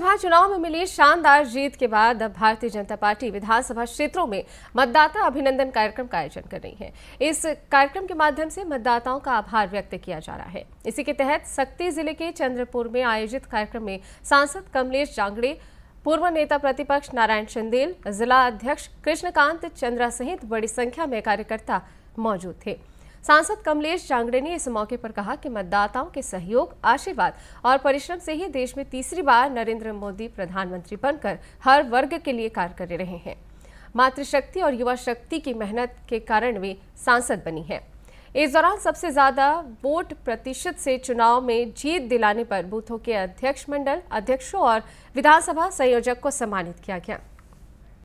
विधानसभा चुनाव में मिली शानदार जीत के बाद अब भारतीय जनता पार्टी विधानसभा क्षेत्रों में मतदाता अभिनंदन कार्यक्रम का आयोजन कर रही है इस कार्यक्रम के माध्यम से मतदाताओं का आभार व्यक्त किया जा रहा है इसी के तहत सक्ती जिले के चंद्रपुर में आयोजित कार्यक्रम में सांसद कमलेश जांगड़े पूर्व नेता प्रतिपक्ष नारायण चंदेल जिला अध्यक्ष कृष्णकांत चंद्रा सहित बड़ी संख्या में कार्यकर्ता मौजूद थे सांसद कमलेश जांगड़े ने इस मौके पर कहा कि मतदाताओं के सहयोग आशीर्वाद और परिश्रम से ही देश में तीसरी बार नरेंद्र मोदी प्रधानमंत्री बनकर हर वर्ग के लिए कार्य कर रहे हैं मातृशक्ति और युवा शक्ति की मेहनत के कारण वे सांसद बनी है इस दौरान सबसे ज्यादा वोट प्रतिशत से चुनाव में जीत दिलाने पर बूथों के अध्यक्ष मंडल अध्यक्षों और विधानसभा संयोजक को सम्मानित किया गया